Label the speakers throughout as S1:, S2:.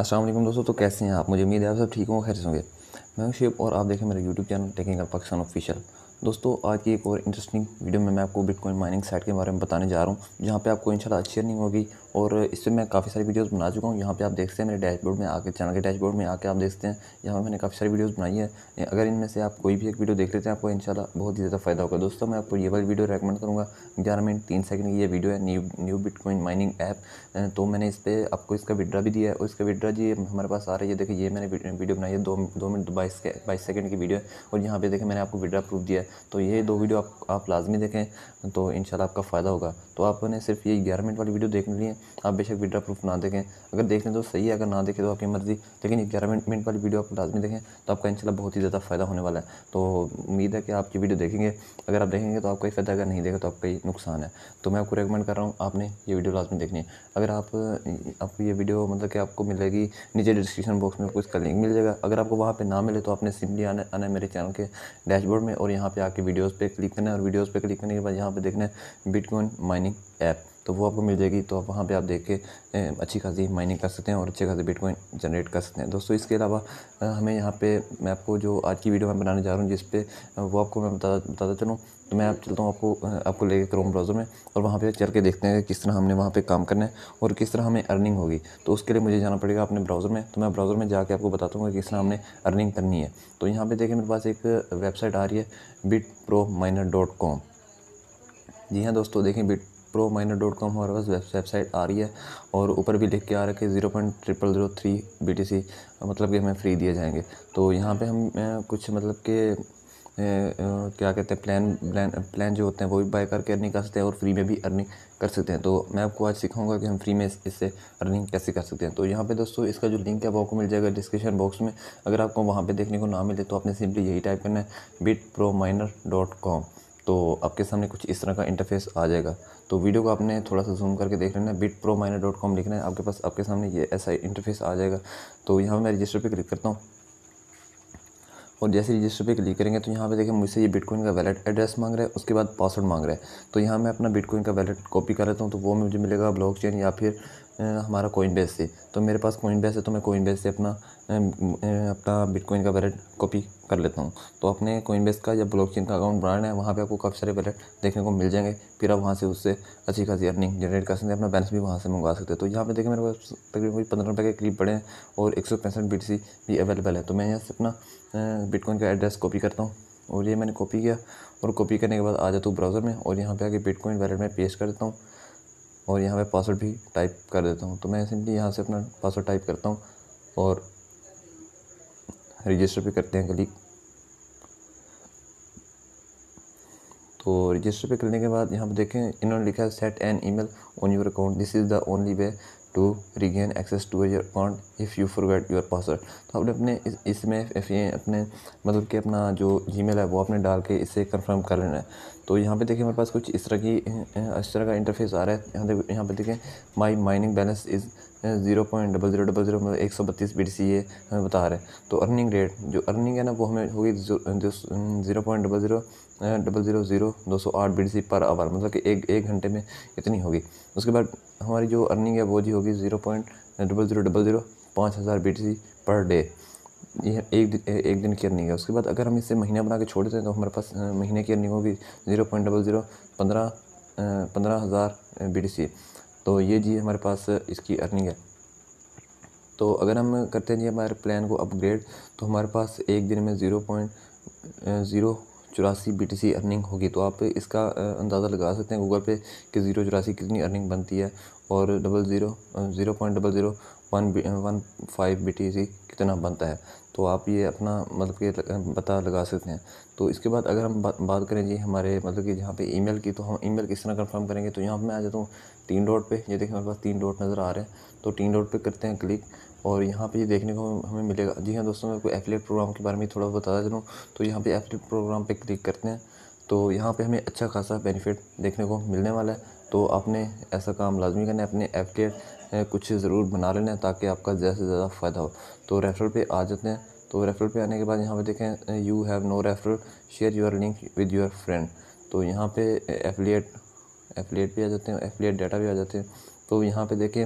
S1: अस्सलाम वालेकुम दोस्तों तो कैसे हैं आप मुझे उम्मीद है आप सब ठीक हों खैर होंगे मैं हूं शेब और आप देखें मेरा YouTube channel taking Pakistan official दोस्तों आज की एक और इंटरेस्टिंग वीडियो में मैं आपको बिटकॉइन माइनिंग साइट के बारे में बताने जा रहा हूँ जहाँ पे आपको इंशाल्लाह अच्छी अर्निंग होगी और इस पर मैं काफ़ी सारी वीडियोस बना चुका हूँ यहाँ पे आप देख सकते हैं मेरे डैशबोर्ड में आके चैनल के डैशबोर्ड में आके आप देखते हैं यहाँ पर मैंने काफ़ी सारी वीडियोस बनाई है अगर इनमें से आप कोई भी एक वीडियो देख लेते हैं आपको इंशाल्लाह बहुत ही ज़्यादा फ़ायदा होगा दोस्तों मैं आपको ये वाली वीडियो रेकमेंड करूँगा ग्यारह मिनट तीन सेकंड की ये वीडियो है new new bitcoin mining app तो मैंने इस पर आपको इसका विड्रा भी दिया है और इसका विड्रा जी हमारे पास आ रहा है ये देखिए ये मैंने वीडियो बनाई है दो दो मिनट बाईस बाईस सेकेंड की वीडियो है और यहाँ पर देखें मैंने आपको विड्रा प्रूफ दिया है तो ये दो वीडियो आप लाजमी देखें तो इन आपका फ़ायदा होगा तो आपने सिर्फ ये ग्यारह मिनट वाली वीडियो देखने लिए आप बेशक विड्रा प्रूफ ना देखें अगर देख लें तो सही है अगर ना देखें तो आपकी मर्ज़ी लेकिन ग्यारह मिनट मिनट वाली वीडियो आप लाजमी देखें तो आपका इनशाला बहुत ही ज़्यादा फ़ायदा होने वाला है तो उम्मीद है कि आपकी वीडियो देखेंगे अगर आप देखेंगे तो आपका ही फ़ायदा अगर नहीं देखें तो आपका ही नुकसान है तो मैं आपको रिकमेंड कर रहा हूँ आपने ये वीडियो लाजमी देखनी है अगर आप आपको ये वीडियो मतलब कि आपको मिलेगी नीचे डिस्क्रिप्शन बॉक्स में आपको इसका लिंक मिल जाएगा अगर आपको वहाँ पर ना मिले तो आपने सिम्पली आना आना मेरे चैनल के डैशबोर्ड में और यहाँ पर आके वीडियोज़ पर क्लिक करना है और वीडियोज़ पर क्लिक करने के बाद यहाँ पर देखना है बिटकॉइन माइनिंग ऐप तो वो आपको मिल जाएगी तो आप वहाँ पर आप देख के अच्छी खासी माइनिंग कर सकते हैं और अच्छे खासे बिटकॉइन जनरेट कर सकते हैं दोस्तों इसके अलावा हमें यहाँ पर मैं आपको जो आज की वीडियो मैं बनाने जा रहा हूँ जिस पर वो आपको मैं बता बताता चलूँ तो मैं आप चलता हूँ आपको आपको लेके क्रोम ब्राउज़र में और वहाँ पे चल के देखते हैं कि किस तरह हमने वहाँ पे काम करना है और किस तरह हमें अर्निंग होगी तो उसके लिए मुझे जाना पड़ेगा अपने ब्राउज़र में तो मैं ब्राउज़र में जाके आपको बताता हूँ कि किस तरह हमने अर्निंग करनी है तो यहाँ पर देखें मेरे पास एक वेबसाइट आ रही है bit pro miner dot com जी हाँ दोस्तों देखें bit pro miner dot com हमारे पास वेबसाइट आ रही है और ऊपर भी लिख के आ रहा है कि zero point triple zero three B T C मतलब कि हमें फ्री दिए जाएंगे तो यहाँ पे हम कुछ मतलब के क्या कहते हैं प्लान प्लान प्लान जो होते हैं वो भी बाय करके अर्निंग कर सकते हैं और फ्री में भी अर्निंग कर सकते हैं तो मैं आपको आज सिखाऊंगा कि हम फ्री में इससे अर्निंग कैसे कर सकते हैं तो यहाँ पे दोस्तों इसका जो लिंक है वो आपको मिल जाएगा डिस्क्रिप्शन बॉक्स में अगर आपको वहाँ पे देखने को ना मिले तो आपने सिंपली यही टाइप करना है bit pro miner dot com तो आपके सामने कुछ इस तरह का इंटरफेस आ जाएगा तो वीडियो को आपने थोड़ा सा जूम करके देख लेना bit pro miner dot com लिखना है आपके पास आपके सामने ये ऐसा इंटरफेस आ जाएगा तो यहाँ मैं रजिस्टर पे क्लिक करता हूँ और जैसे रजिस्टर पे क्लिक करेंगे तो यहाँ पे देखें मुझसे ये बिटकॉइन का वैलेट एड्रेस मांग रहा है उसके बाद पासवर्ड मांग रहा है तो यहाँ मैं अपना बिटकॉइन का वैलेट कॉपी कर लेता हूँ तो वो मुझे मिलेगा ब्लॉक चेन या फिर हमारा कोइन बेस से तो मेरे पास कोइन बेस है तो मैं कोइन बेस से अपना अपना बिटकॉइन का वैलेट कॉपी कर लेता हूँ तो अपने कोइन बेस का या ब्लॉकचेन का अकाउंट ब्रांड है वहाँ पे आपको काफ़ी सारे वैलेट देखने को मिल जाएंगे फिर आप वहाँ से उससे अच्छी खासी अर्निंग जनरेट कर सकते हैं अपना बैलेंस भी वहाँ से मंगवा सकते हैं तो यहाँ पे देखें मेरे पास तकरीबन पंद्रह रुपये के करीब पड़े हैं और एक सौ पैंसठ बिट सी भी अवेलेबल है तो मैं यहाँ से अपना बिटकॉइन का एड्रेस कॉपी करता हूँ और ये मैंने कॉपी किया और कॉपी करने के बाद आ जाता हूँ ब्राउज़र में और यहाँ पे आके बिटकॉइन वैलेट में पेश कर देता हूँ और यहाँ पे पासवर्ड भी टाइप कर देता हूँ तो मैं सिंपली यहाँ से अपना पासवर्ड टाइप करता हूँ और रजिस्टर पे करते हैं क्लिक तो रजिस्टर पे करने के बाद यहाँ पे देखें इन्होंने लिखा है set an email on your account this is the only way to regain access to your account if you forget your password तो आपने अपने इस इसमें अपने मतलब कि अपना जो जीमेल है वो आपने डाल के इसे कंफर्म कर लेना है तो यहाँ पे देखिए मेरे पास कुछ इस तरह की इस तरह का इंटरफेस आ रहा है यहाँ देख यहाँ पे देखें my mining balance is zero point double zero double zero मतलब एक सौ बत्तीस बी सी ये हमें बता रहे हैं तो अर्निंग रेट जो अर्निंग है ना वो हमें होगी zero point double zero double zero zero दो सौ आठ बी डी पर आवर मतलब कि एक एक घंटे में इतनी होगी उसके बाद हमारी जो अर्निंग है वो जी होगी zero point double zero double zero पाँच हज़ार बी डी पर डे यह एक दिन, एक दिन की अर्निंग है उसके बाद अगर हम इसे महीना बना के छोड़ दें हैं तो हमारे पास महीने की अर्निंग होगी ज़ीरो पॉइंट डबल ज़ीरो पंद्रह पंद्रह हज़ार बी डी सी तो ये जी हमारे पास इसकी अर्निंग है तो अगर हम करते हैं जी हमारे प्लान को अपग्रेड तो हमारे पास एक दिन में ज़ीरो पॉइंट ज़ीरो चौरासी बी टी सी अर्निंग होगी तो आप इसका अंदाज़ा लगा सकते हैं गूगल पे कि ज़ीरो चौरासी कितनी अर्निंग बनती है और double zero zero point double zero one one five B T C कितना बनता है तो आप ये अपना मतलब कि पता लगा सकते हैं तो इसके बाद अगर हम बा, बात करें जी हमारे मतलब कि जहाँ पे ईमेल की तो हम ईमेल किस तरह कंफर्म करेंगे तो यहाँ पर मैं आ जाता हूँ तीन डॉट पे ये देखिए हमारे पास तीन डॉट नज़र आ रहे हैं तो तीन डॉट पे करते हैं क्लिक और यहाँ पे ये देखने को हमें मिलेगा जी हाँ दोस्तों मैं आपको एफिलेट प्रोग्राम के बारे में थोड़ा बताता चलूँ तो यहाँ पे एफिलेट प्रोग्राम पे क्लिक करते हैं तो यहाँ पे हमें अच्छा खासा बेनिफिट देखने को मिलने वाला है तो आपने ऐसा काम लाजमी करना है अपने एफिलेट कुछ ज़रूर बना लेना है ताकि आपका ज़्यादा से ज़्यादा फ़ायदा हो तो रेफरल पर आ जाते हैं तो रेफरल पर आने के बाद यहाँ पर देखें you have no referral share your link with your friend तो यहाँ पर एफिलेट एफिलेट भी आ जाते हैं एफिलेट डाटा भी आ जाते हैं तो यहाँ पर देखें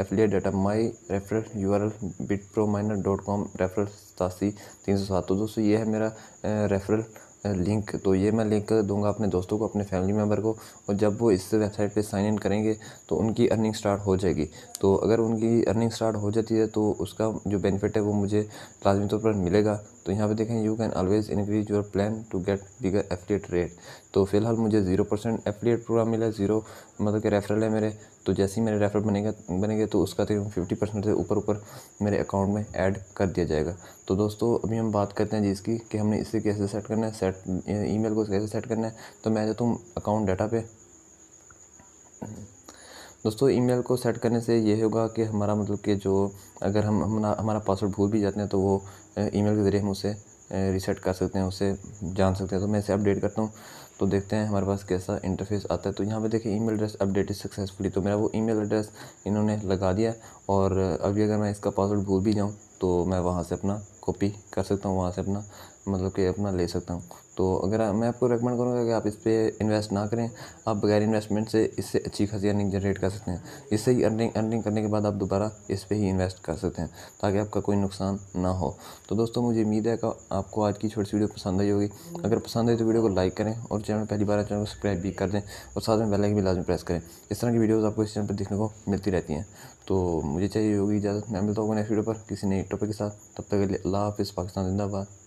S1: affiliate data my referral U R L bit pro miner dot com referral सतासी तीन सौ सात तो दोस्तों ये है मेरा रेफरल लिंक तो ये मैं लिंक दूंगा अपने दोस्तों को अपने फैमिली मेम्बर को और जब वो इस वेबसाइट पे साइन इन करेंगे तो उनकी अर्निंग स्टार्ट हो जाएगी तो अगर उनकी अर्निंग स्टार्ट हो जाती है तो उसका जो बेनिफिट है वो मुझे लाजमी तौर पर मिलेगा तो यहाँ पे देखें you can always increase your plan to get bigger affiliate rate तो फिलहाल मुझे जीरो परसेंट एफिलिएट प्रोग्राम मिला जीरो मतलब कि रेफरल है मेरे तो जैसे ही मेरे रेफरल बनेगा बनेंगे तो उसका तकरीबन फिफ्टी परसेंट से ऊपर ऊपर मेरे अकाउंट में ऐड कर दिया जाएगा तो दोस्तों अभी हम बात करते हैं जिसकी कि हमने इसे कैसे सेट करना है सेट ई को कैसे सेट करना है तो मैं जो तुम अकाउंट डाटा पे दोस्तों ईमेल को सेट करने से ये होगा कि हमारा मतलब कि जो अगर हम हमारा पासवर्ड भूल भी जाते हैं तो वो ईमेल के ज़रिए हम उसे रीसेट कर सकते हैं उसे जान सकते हैं तो मैं इसे अपडेट करता हूँ तो देखते हैं हमारे पास कैसा इंटरफेस आता है तो यहाँ पे देखिए ईमेल एड्रेस अपडेटेड सक्सेसफुली तो मेरा वो ईमेल एड्रेस इन्होंने लगा दिया और अभी अगर मैं इसका पासवर्ड भूल भी जाऊँ तो मैं वहाँ से अपना कॉपी कर सकता हूँ वहाँ से अपना मतलब कि अपना ले सकता हूँ तो अगर मैं आपको रिकमेंड करूँगा कि आप इस पर इन्वेस्ट ना करें आप बगैर इन्वेस्टमेंट से इससे अच्छी खासी अर्निंग जनरेट कर सकते हैं इससे ही अर्निंग अर्निंग करने के बाद आप दोबारा इस पर ही इन्वेस्ट कर सकते हैं ताकि आपका कोई नुकसान ना हो तो दोस्तों मुझे उम्मीद है कि आपको आज की छोटी सी वीडियो पसंद आई होगी अगर पसंद आई तो वीडियो को लाइक करें और चैनल पहली बार तो चैनल को सब्सक्राइब भी कर दें और साथ में बेलाइक भी लाजमी प्रेस करें इस तरह की वीडियोज़ आपको इस चैनल पर देखने को मिलती रहती हैं तो मुझे चाहिए होगी इजाज़त मैं मिलता हूँ नेक्स्ट वीडियो पर किसी नई टॉपिक के साथ तब तक के लिए अल्लाह हाफ़ पाकिस्तान जिंदाबाद